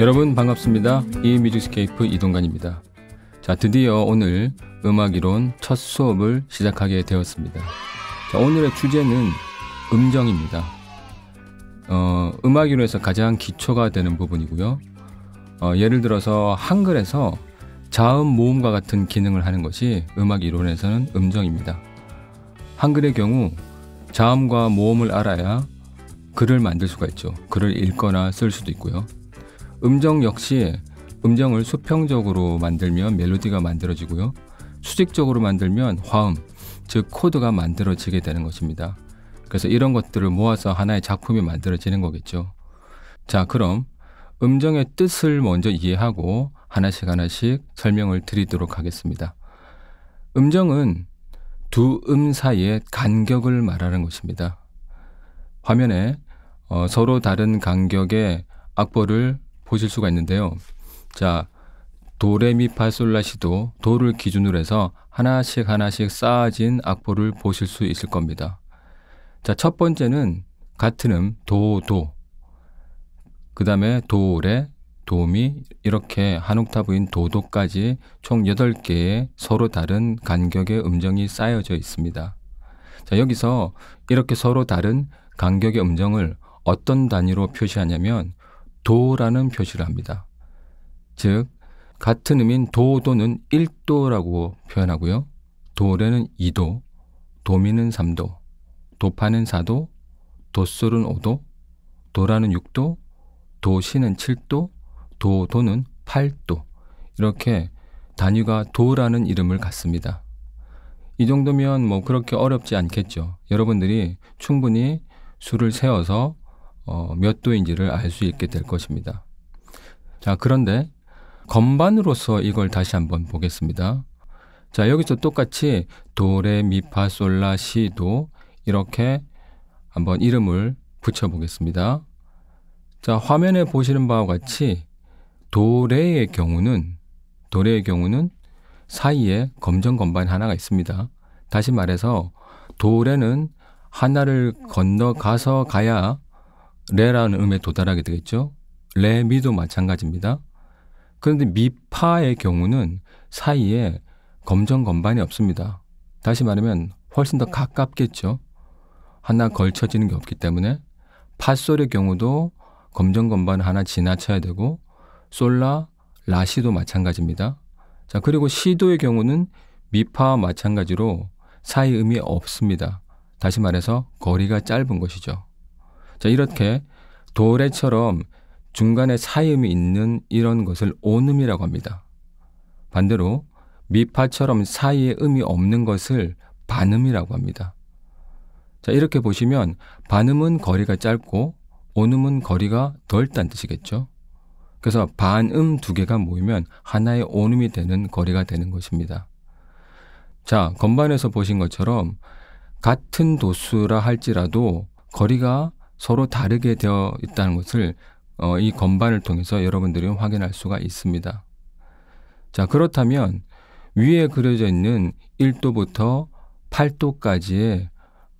여러분 반갑습니다. 이 뮤직스케이프 이동관입니다. 자, 드디어 오늘 음악이론 첫 수업을 시작하게 되었습니다. 자, 오늘의 주제는 음정입니다. 어, 음악이론에서 가장 기초가 되는 부분이고요. 어, 예를 들어서 한글에서 자음 모음과 같은 기능을 하는 것이 음악이론에서는 음정입니다. 한글의 경우 자음과 모음을 알아야 글을 만들 수가 있죠. 글을 읽거나 쓸 수도 있고요. 음정 역시 음정을 수평적으로 만들면 멜로디가 만들어지고요. 수직적으로 만들면 화음, 즉 코드가 만들어지게 되는 것입니다. 그래서 이런 것들을 모아서 하나의 작품이 만들어지는 거겠죠. 자, 그럼 음정의 뜻을 먼저 이해하고 하나씩 하나씩 설명을 드리도록 하겠습니다. 음정은 두 음 사이의 간격을 말하는 것입니다. 화면에 어, 서로 다른 간격의 악보를 보실 수가 있는데요. 자, 도레미파솔라시도 도를 기준으로 해서 하나씩 하나씩 쌓아진 악보를 보실 수 있을 겁니다. 자, 첫 번째는 같은 음 도, 도. 그 다음에 도레, 도미 이렇게 한 옥타브인 도도까지 총 8개의 서로 다른 간격의 음정이 쌓여져 있습니다. 자, 여기서 이렇게 서로 다른 간격의 음정을 어떤 단위로 표시하냐면 도라는 표시를 합니다. 즉 같은 음인 도도는 1도라고 표현하고요. 도래는 2도, 도미는 3도, 도파는 4도, 도솔은 5도, 도라는 6도, 도시는 7도, 도도는 8도 이렇게 단위가 도라는 이름을 갖습니다. 이 정도면 뭐 그렇게 어렵지 않겠죠. 여러분들이 충분히 수를 세어서 어, 몇 도인지를 알 수 있게 될 것입니다. 자, 그런데 건반으로서 이걸 다시 한번 보겠습니다. 자, 여기서 똑같이 도레미파솔라시도 이렇게 한번 이름을 붙여 보겠습니다. 자, 화면에 보시는 바와 같이 도레의 경우는 도레의 경우는 사이에 검정 건반 하나가 있습니다. 다시 말해서 도레는 하나를 건너가서 가야 레라는 음에 도달하게 되겠죠. 레미도 마찬가지입니다. 그런데 미파의 경우는 사이에 검정 건반이 없습니다. 다시 말하면 훨씬 더 네. 가깝겠죠. 하나 걸쳐지는 게 없기 때문에 파솔의 경우도 검정 건반 하나 지나쳐야 되고 솔라, 라시도 마찬가지입니다. 자, 그리고 시도의 경우는 미파와 마찬가지로 사이 음이 없습니다. 다시 말해서 거리가 짧은 것이죠. 자, 이렇게 도래처럼 중간에 사음이 있는 이런 것을 온음이라고 합니다. 반대로 미파처럼 사이에 음이 없는 것을 반음이라고 합니다. 자, 이렇게 보시면 반음은 거리가 짧고 온음은 거리가 덜다 뜻이겠죠. 그래서 반음 두 개가 모이면 하나의 온음이 되는 거리가 되는 것입니다. 자, 건반에서 보신 것처럼 같은 도수라 할지라도 거리가 서로 다르게 되어 있다는 것을 어, 이 건반을 통해서 여러분들이 확인할 수가 있습니다. 자, 그렇다면 위에 그려져 있는 1도부터 8도까지의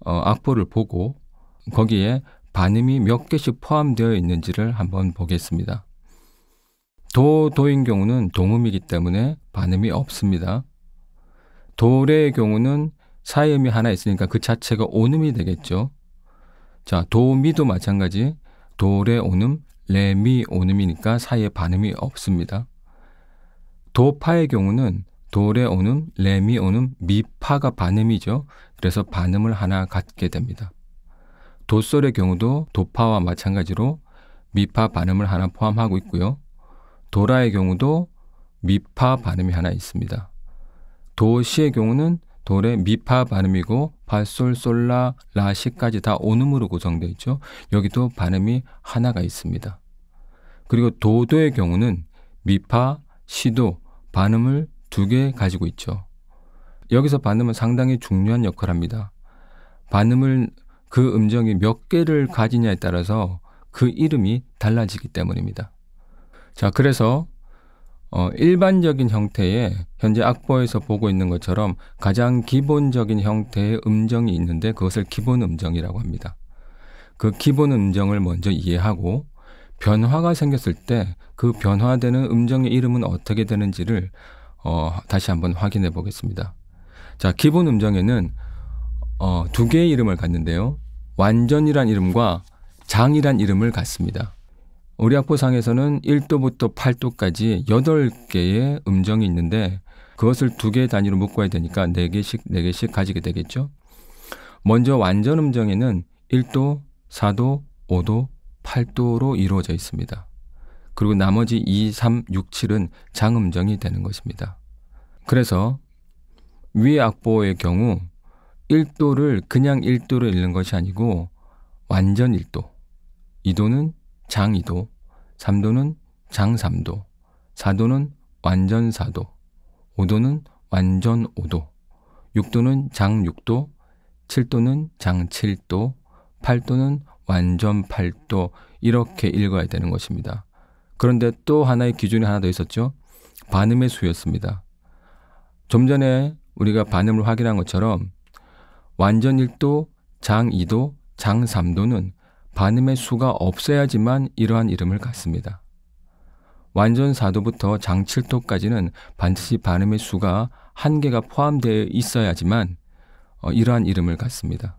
어, 악보를 보고 거기에 반음이 몇 개씩 포함되어 있는지를 한번 보겠습니다. 도, 도인 경우는 동음이기 때문에 반음이 없습니다. 도래의 경우는 사음이 하나 있으니까 그 자체가 온음이 되겠죠. 자, 도미도 마찬가지. 도레 오늠 레미 오늠이니까 사이에 반음이 없습니다. 도파의 경우는 도레 오늠 레미 오늠 미파가 반음이죠. 그래서 반음을 하나 갖게 됩니다. 도솔의 경우도 도파와 마찬가지로 미파 반음을 하나 포함하고 있고요. 도라의 경우도 미파 반음이 하나 있습니다. 도시의 경우는 도의 미파 발음이고 발솔솔라 라시까지 다 온음으로 구성되어 있죠. 여기도 발음이 하나가 있습니다. 그리고 도도의 경우는 미파, 시도, 반음을 두 개 가지고 있죠. 여기서 반음은 상당히 중요한 역할을 합니다. 반음을 그 음정이 몇 개를 가지냐에 따라서 그 이름이 달라지기 때문입니다. 자, 그래서 어, 일반적인 형태의 현재 악보에서 보고 있는 것처럼 가장 기본적인 형태의 음정이 있는데 그것을 기본 음정이라고 합니다. 그 기본 음정을 먼저 이해하고 변화가 생겼을 때 그 변화되는 음정의 이름은 어떻게 되는지를 어, 다시 한번 확인해 보겠습니다. 자, 기본 음정에는 어, 두 개의 이름을 갖는데요. 완전이란 이름과 장이란 이름을 갖습니다. 우리 악보상에서는 1도부터 8도까지 8개의 음정이 있는데 그것을 두개의 단위로 묶어야 되니까 4개씩 4개씩 가지게 되겠죠. 먼저 완전 음정에는 1도, 4도, 5도, 8도로 이루어져 있습니다. 그리고 나머지 2, 3, 6, 7은 장음정이 되는 것입니다. 그래서 위 악보의 경우 1도를 그냥 1도로 읽는 것이 아니고 완전 1도, 2도는 장이도, 3도는 장삼도, 4도는 완전사도, 5도는 완전오도, 6도는장6도7도는장7도8도는완전8도 이렇게 읽어야 되는 것입니다. 그런데 또 하나의 기준이 하나 더 있었죠. 반음의 수였습니다. 좀 전에 우리가 반음을 확인한 것처럼 완전1도장2도장3도는 반음의 수가 없어야지만 이러한 이름을 갖습니다. 완전 사도부터 장칠도까지는 반드시 반음의 수가 한 개가 포함되어 있어야지만 어, 이러한 이름을 갖습니다.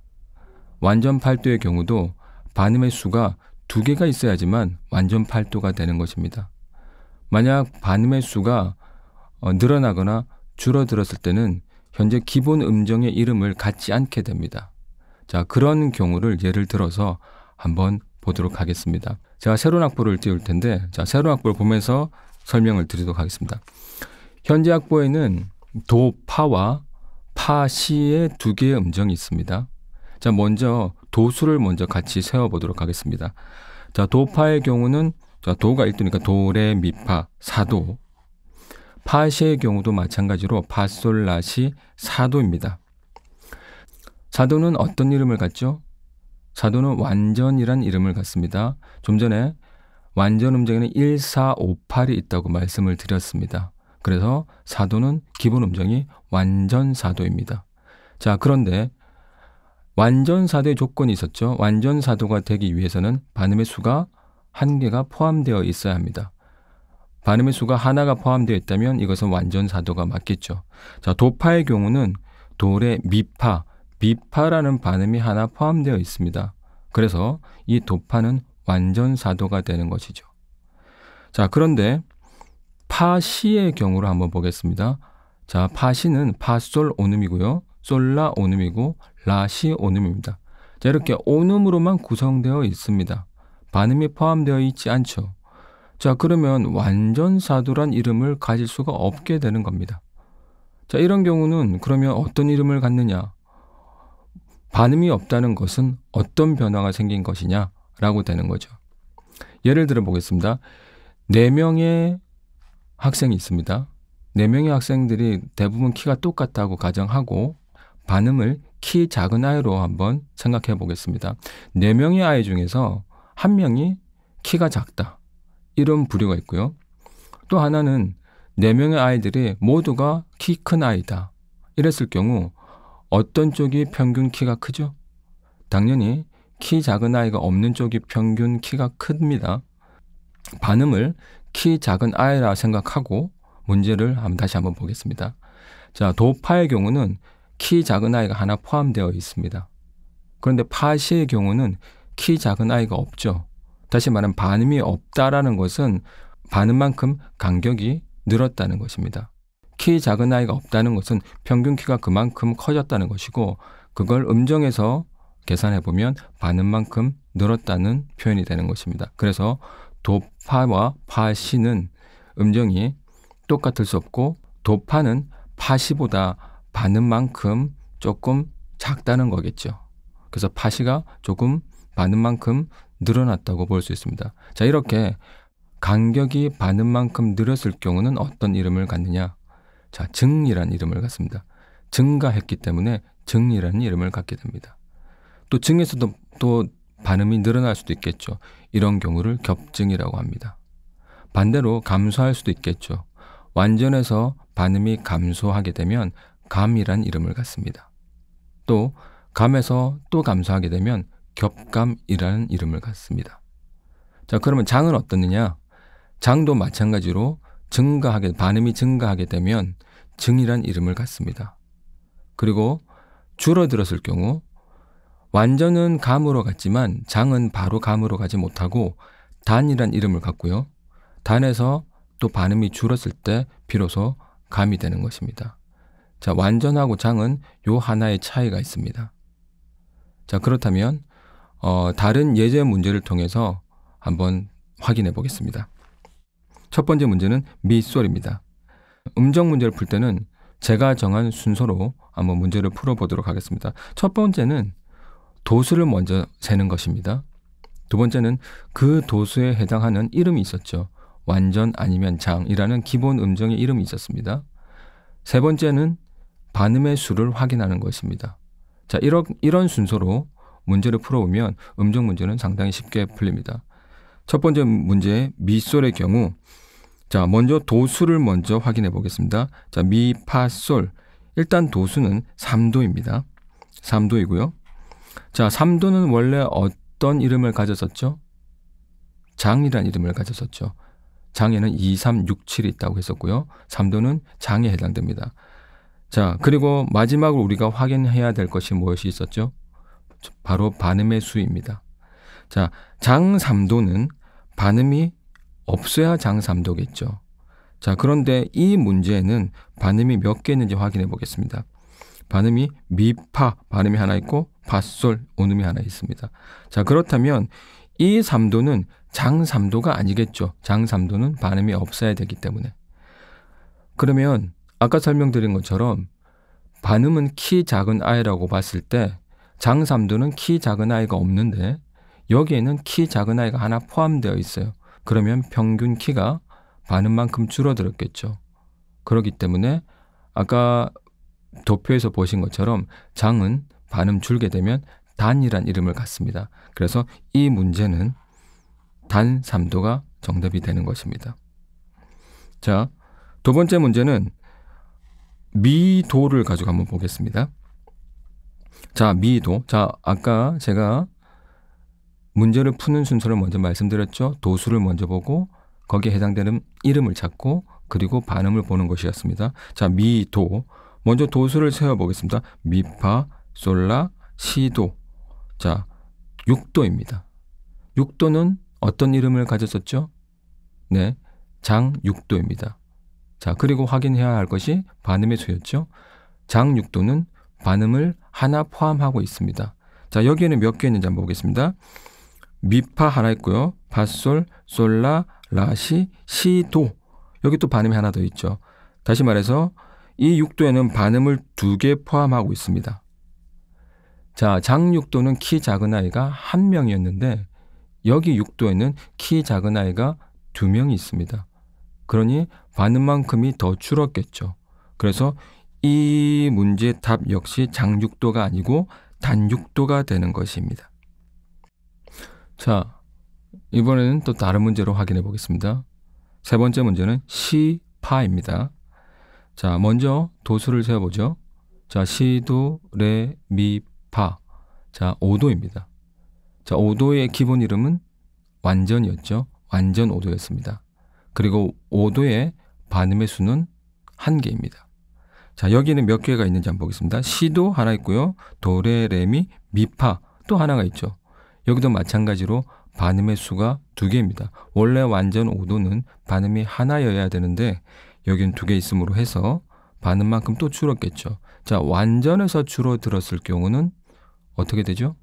완전 팔도의 경우도 반음의 수가 두 개가 있어야지만 완전 팔도가 되는 것입니다. 만약 반음의 수가 어, 늘어나거나 줄어들었을 때는 현재 기본 음정의 이름을 갖지 않게 됩니다. 자, 그런 경우를 예를 들어서 한번 보도록 네. 하겠습니다. 제가 새로운 악보를 띄울 텐데 자 새로운 악보를 보면서 설명을 드리도록 하겠습니다. 현재 악보에는 도, 파와 파, 시의 두 개의 음정이 있습니다. 자 먼저 도수를 먼저 같이 세워보도록 하겠습니다. 자 도파의 경우는 자 도가 1도니까 도, 레, 미, 파, 사도 파시의 경우도 마찬가지로 파솔라시 사도입니다. 사도는 어떤 이름을 갖죠? 사도는 완전이란 이름을 갖습니다. 좀 전에 완전 음정에는 1, 4, 5, 8이 있다고 말씀을 드렸습니다. 그래서 사도는 기본 음정이 완전 사도입니다. 자, 그런데 완전 사도의 조건이 있었죠. 완전 사도가 되기 위해서는 반음의 수가 한 개가 포함되어 있어야 합니다. 반음의 수가 하나가 포함되어 있다면 이것은 완전 사도가 맞겠죠. 자, 도파의 경우는 돌의 미파 비파라는 반음이 하나 포함되어 있습니다. 그래서 이 도파는 완전 사도가 되는 것이죠. 자, 그런데 파시의 경우를 한번 보겠습니다. 자, 파시는 파솔 오음이고요. 솔라 오음이고 라시 오음입니다. 자, 이렇게 오음으로만 구성되어 있습니다. 반음이 포함되어 있지 않죠. 자, 그러면 완전 사도란 이름을 가질 수가 없게 되는 겁니다. 자, 이런 경우는 그러면 어떤 이름을 갖느냐? 반음이 없다는 것은 어떤 변화가 생긴 것이냐라고 되는 거죠. 예를 들어 보겠습니다. 네명의 학생이 있습니다. 네명의 학생들이 대부분 키가 똑같다고 가정하고 반음을키 작은 아이로 한번 생각해 보겠습니다. 네명의 아이 중에서 한 명이 키가 작다. 이런 부류가 있고요. 또 하나는 네명의 아이들이 모두가 키 큰 아이다. 이랬을 경우 어떤 쪽이 평균 키가 크죠? 당연히 키 작은 아이가 없는 쪽이 평균 키가 큽니다. 반음을 키 작은 아이라 생각하고 문제를 다시 한번 보겠습니다. 자, 도파의 경우는 키 작은 아이가 하나 포함되어 있습니다. 그런데 파시의 경우는 키 작은 아이가 없죠. 다시 말하면 반음이 없다라는 것은 반음만큼 간격이 늘었다는 것입니다. 키 작은 아이가 없다는 것은 평균 키가 그만큼 커졌다는 것이고 그걸 음정에서 계산해 보면 반은 만큼 늘었다는 표현이 되는 것입니다. 그래서 도파와 파시는 음정이 똑같을 수 없고 도파는 파시보다 반은 만큼 조금 작다는 거겠죠. 그래서 파시가 조금 반은 만큼 늘어났다고 볼 수 있습니다. 자, 이렇게 간격이 반은 만큼 늘었을 경우는 어떤 이름을 갖느냐? 자, 증이란 이름을 갖습니다. 증가했기 때문에 증이라는 이름을 갖게 됩니다. 또 증에서도 또 반음이 늘어날 수도 있겠죠. 이런 경우를 겹증이라고 합니다. 반대로 감소할 수도 있겠죠. 완전해서 반음이 감소하게 되면 감이란 이름을 갖습니다. 또 감에서 또 감소하게 되면 겹감이라는 이름을 갖습니다. 자, 그러면 장은 어떻느냐? 장도 마찬가지로 증가하게 반음이 증가하게 되면 증이란 이름을 갖습니다. 그리고 줄어들었을 경우 완전은 감으로 갔지만 장은 바로 감으로 가지 못하고 단이란 이름을 갖고요. 단에서 또반음이 줄었을 때 비로소 감이 되는 것입니다. 자, 완전하고 장은 요 하나의 차이가 있습니다. 자, 그렇다면 어, 다른 예제 문제를 통해서 한번 확인해 보겠습니다. 첫 번째 문제는 미소리입니다. 음정 문제를 풀 때는 제가 정한 순서로 한번 문제를 풀어보도록 하겠습니다. 첫 번째는 도수를 먼저 세는 것입니다. 두 번째는 그 도수에 해당하는 이름이 있었죠. 완전 아니면 장이라는 기본 음정의 이름이 있었습니다. 세 번째는 반음의 수를 확인하는 것입니다. 자, 이런, 이런 순서로 문제를 풀어보면 음정 문제는 상당히 쉽게 풀립니다. 첫 번째 문제, 미솔의 경우 자, 먼저 도수를 먼저 확인해 보겠습니다. 자, 미, 파, 솔. 일단 도수는 3도입니다. 3도이고요. 자, 3도는 원래 어떤 이름을 가졌었죠? 장이란 이름을 가졌었죠. 장에는 2, 3, 6, 7이 있다고 했었고요. 3도는 장에 해당됩니다. 자, 그리고 마지막으로 우리가 확인해야 될 것이 무엇이 있었죠? 바로 반음의 수입니다. 자, 장 3도는 반음이 없어야 장삼도겠죠. 자, 그런데 이 문제는 반음이 몇 개 있는지 확인해 보겠습니다. 반음이 미파 반음이 하나 있고 밭솔 온음이 하나 있습니다. 자, 그렇다면 이 삼도는 장삼도가 아니겠죠. 장삼도는 반음이 없어야 되기 때문에. 그러면 아까 설명드린 것처럼 반음은 키 작은 아이라고 봤을 때 장삼도는 키 작은 아이가 없는데 여기에는 키 작은 아이가 하나 포함되어 있어요. 그러면 평균 키가 반음만큼 줄어들었겠죠. 그렇기 때문에 아까 도표에서 보신 것처럼 장은 반음 줄게 되면 단이란 이름을 갖습니다. 그래서 이 문제는 단 3도가 정답이 되는 것입니다. 자, 두 번째 문제는 미도를 가지고 한번 보겠습니다. 자, 미도. 자, 아까 제가 문제를 푸는 순서를 먼저 말씀드렸죠. 도수를 먼저 보고 거기에 해당되는 이름을 찾고 그리고 반음을 보는 것이었습니다. 자, 미, 도. 먼저 도수를 세워보겠습니다 미, 파, 솔라, 시, 도. 자, 6도입니다. 6도는 어떤 이름을 가졌었죠? 네, 장 6도입니다. 자, 그리고 확인해야 할 것이 반음의 수였죠. 장 6도는 반음을 하나 포함하고 있습니다. 자, 여기에는 몇 개 있는지 한번 보겠습니다. 미파 하나 있고요. 파솔, 솔라, 라시, 시도. 여기 또 반음이 하나 더 있죠. 다시 말해서 이 6도에는 반음을 두 개 포함하고 있습니다. 자, 장육도는 키 작은 아이가 한 명이었는데 여기 6도에는 키 작은 아이가 두 명이 있습니다. 그러니 반음만큼이 더 줄었겠죠. 그래서 이 문제 답 역시 장육도가 아니고 단육도가 되는 것입니다. 자, 이번에는 또 다른 문제로 확인해 보겠습니다. 세 번째 문제는 시파입니다. 자, 먼저 도수를 세어보죠. 자, 시도, 레, 미, 파. 자, 오도입니다 자, 오도의 기본 이름은 완전이었죠. 완전 오도였습니다 그리고 오도의 반음의 수는 한 개입니다. 자, 여기는 몇 개가 있는지 한번 보겠습니다. 시도 하나 있고요. 도레레미 미 파 또 하나가 있죠. 여기도 마찬가지로 반음의 수가 두 개입니다. 원래 완전 오도는 반음이 하나여야 되는데 여기두개 있음으로 해서 반음만큼 또 줄었겠죠. 자, 완전에서 줄어들었을 경우는 어떻게 되죠?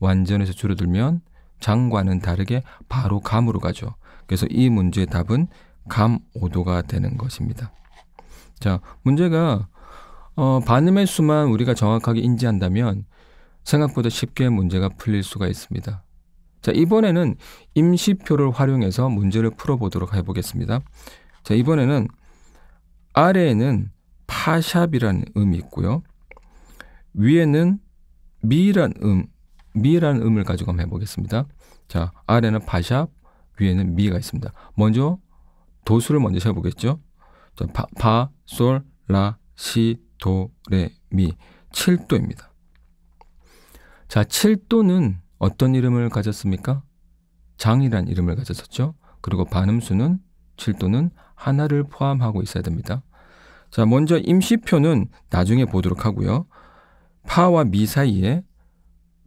완전에서 줄어들면 장과는 다르게 바로 감으로 가죠. 그래서 이 문제의 답은 감 5도가 되는 것입니다. 자, 문제가 어, 반음의 수만 우리가 정확하게 인지한다면 생각보다 쉽게 문제가 풀릴 수가 있습니다. 자, 이번에는 임시표를 활용해서 문제를 풀어보도록 해보겠습니다. 자, 이번에는 아래에는 파샵이라는 음이 있고요. 위에는 미란 음, 미란 음을 가지고 한번 해보겠습니다. 자, 아래는 파샵, 위에는 미가 있습니다. 먼저 도수를 먼저 세보겠죠. 자, 파, 파, 솔, 라, 시, 도, 레, 미. 7도입니다. 자, 칠도는 어떤 이름을 가졌습니까? 장이란 이름을 가졌었죠. 그리고 반음수는 칠도는 하나를 포함하고 있어야 됩니다. 자, 먼저 임시표는 나중에 보도록 하고요. 파와 미 사이에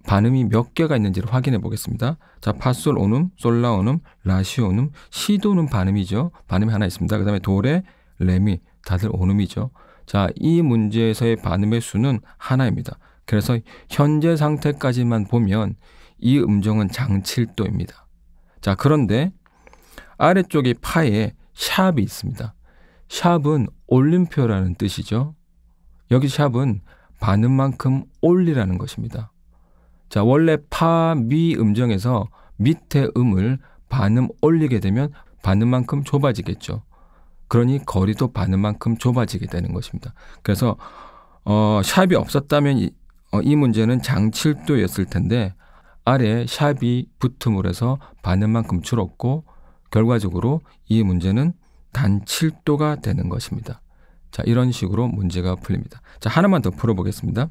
반음이 몇 개가 있는지를 확인해 보겠습니다. 자, 파솔 오눔, 솔라 오눔, 라시 오눔, 시도는 반음이죠. 반음이 하나 있습니다. 그 다음에 도레, 레미, 다들 오눔이죠. 자, 이 문제에서의 반음의 수는 하나입니다. 그래서 현재 상태까지만 보면 이 음정은 장칠도입니다. 자, 그런데 아래쪽에 파에 샵이 있습니다. 샵은 올림표라는 뜻이죠. 여기 샵은 반음 만큼 올리라는 것입니다. 자, 원래 파, 미 음정에서 밑에 음을 반음 올리게 되면 반음 만큼 좁아지겠죠. 그러니 거리도 반음 만큼 좁아지게 되는 것입니다. 그래서 어, 샵이 없었다면 어, 이 문제는 장칠도였을 텐데 아래 샵이 붙음으로 해서 반음만 큼줄었고 결과적으로 이 문제는 단칠도가 되는 것입니다. 자, 이런 식으로 문제가 풀립니다. 자, 하나만 더 풀어보겠습니다.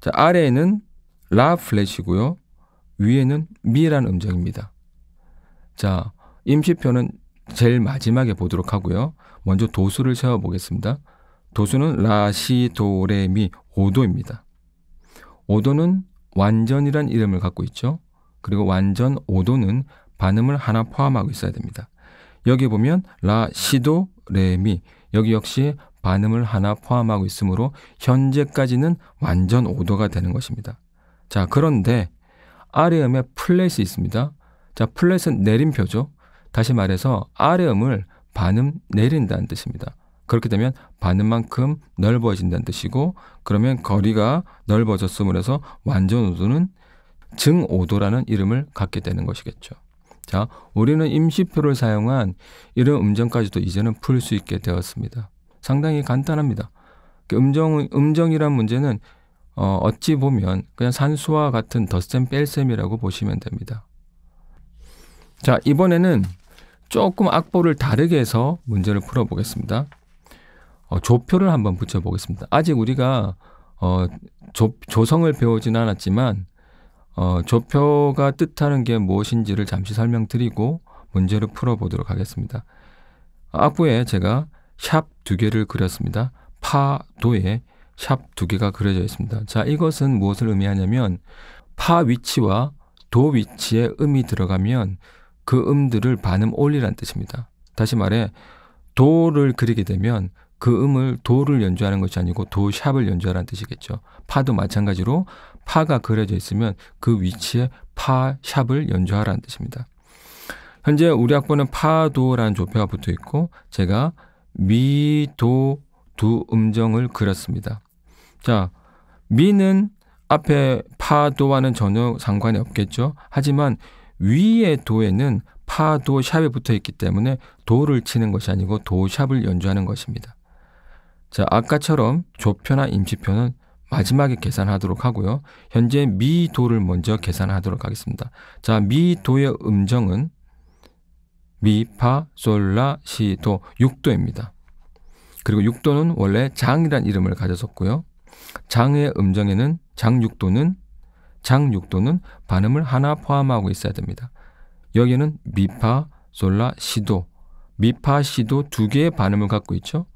자, 아래에는 라 플랫이고요. 위에는 미란 음정입니다. 자, 임시표는 제일 마지막에 보도록 하고요. 먼저 도수를 세워보겠습니다. 도수는 라 시 도레미 오도입니다. 오도는 완전이란 이름을 갖고 있죠. 그리고 완전 오도는 반음을 하나 포함하고 있어야 됩니다. 여기 보면 라 시도 레미 여기 역시 반음을 하나 포함하고 있으므로 현재까지는 완전 오도가 되는 것입니다. 자 그런데 아래음에 플랫이 있습니다. 자 플랫은 내림표죠. 다시 말해서 아래음을 반음 내린다는 뜻입니다. 그렇게 되면 받는 만큼 넓어진다는 뜻이고 그러면 거리가 넓어졌음으로 해서 완전 우도는 증오도라는 이름을 갖게 되는 것이겠죠. 자, 우리는 임시표를 사용한 이런 음정까지도 이제는 풀 수 있게 되었습니다. 상당히 간단합니다. 그 음정, 음정이란 문제는 어, 어찌 보면 그냥 산수와 같은 덧셈 뺄셈이라고 보시면 됩니다. 자, 이번에는 조금 악보를 다르게 해서 문제를 풀어보겠습니다. 어, 조표를 한번 붙여보겠습니다. 아직 우리가 어, 조, 조성을 배우진 않았지만 어, 조표가 뜻하는 게 무엇인지를 잠시 설명드리고 문제를 풀어보도록 하겠습니다. 악부에 제가 샵 두 개를 그렸습니다. 파도에 샵 두 개가 그려져 있습니다. 자, 이것은 무엇을 의미하냐면 파 위치와 도 위치에 음이 들어가면 그 음들을 반음 올리란 뜻입니다. 다시 말해 도를 그리게 되면 그 음을 도를 연주하는 것이 아니고 도샵을 연주하라는 뜻이겠죠. 파도 마찬가지로 파가 그려져 있으면 그 위치에 파샵을 연주하라는 뜻입니다. 현재 우리 학번는 파도라는 조표가 붙어 있고 제가 미, 도, 두 음정을 그렸습니다. 자, 미는 앞에 파도와는 전혀 상관이 없겠죠. 하지만 위의 도에는 파도 샵이 붙어 있기 때문에 도를 치는 것이 아니고 도 샵을 연주하는 것입니다. 자, 아까처럼 조표나 임시표는 마지막에 계산하도록 하고요. 현재 미도를 먼저 계산하도록 하겠습니다. 자, 미도의 음정은 미, 파, 솔라, 시, 도 6도입니다. 그리고 6도는 원래 장이란 이름을 가졌었고요. 장의 음정에는 장6도는 장육도는 발음을 하나 포함하고 있어야 됩니다. 여기에는 미 파, 솔라, 시 도, 미 파, 시 도 두 개의 반음을 갖고 있죠.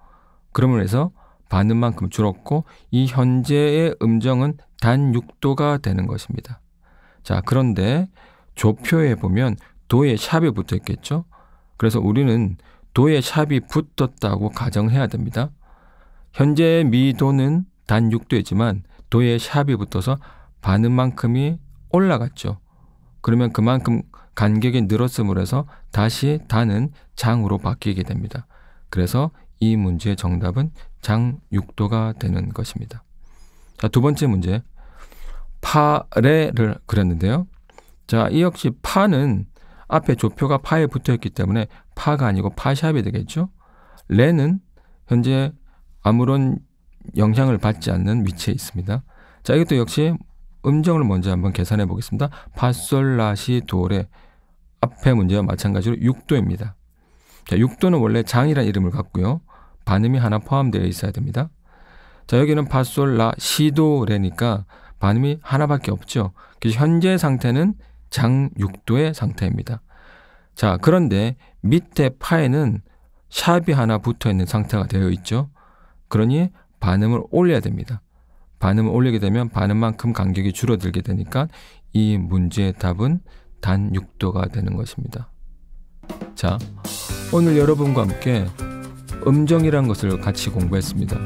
그러므로 해서 받는 만큼 줄었고 이 현재의 음정은 단 6도가 되는 것입니다. 자, 그런데 조표에 보면 도의 샵이 붙어 있겠죠? 그래서 우리는 도의 샵이 붙었다고 가정해야 됩니다. 현재 의 미도는 단 6도이지만 도의 샵이 붙어서 반음 만큼이 올라갔죠. 그러면 그만큼 간격이 늘었음으로 해서 다시 단은 장으로 바뀌게 됩니다. 그래서 이 문제의 정답은 장6도가 되는 것입니다. 자, 두 번째 문제. 파레를 그렸는데요. 자, 이 역시 파는 앞에 조표가 파에 붙어 있기 때문에 파가 아니고 파샵이 되겠죠. 레는 현재 아무런 영향을 받지 않는 위치에 있습니다. 자, 이것도 역시 음정을 먼저 한번 계산해 보겠습니다. 파솔라시 도레 앞에 문제와 마찬가지로 6도입니다. 자, 6도는 원래 장이라는 이름을 갖고요. 반음이 하나 포함되어 있어야 됩니다. 자, 여기는 파솔 라 시도 래니까 반음이 하나밖에 없죠. 그래서 현재 상태는 장 6도의 상태입니다. 자, 그런데 밑에 파에는 샵이 하나 붙어 있는 상태가 되어 있죠. 그러니 반음을 올려야 됩니다. 반음을 올리게 되면 반음만큼 간격이 줄어들게 되니까 이 문제의 답은 단 6도가 되는 것입니다. 자, 오늘 여러분과 함께 음정이란 것을 같이 공부했습니다.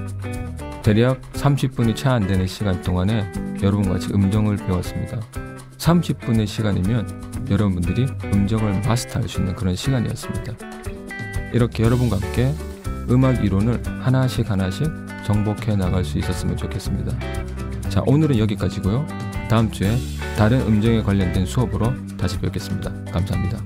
대략 30분이 채 안 되는 시간 동안에 여러분 같이 음정을 배웠습니다. 30분의 시간이면 여러분들이 음정을 마스터할 수 있는 그런 시간이었습니다. 이렇게 여러분과 함께 음악 이론을 하나씩 하나씩 정복해 나갈 수 있었으면 좋겠습니다. 자, 오늘은 여기까지고요. 다음 주에 다른 음정에 관련된 수업으로 다시 뵙겠습니다. 감사합니다.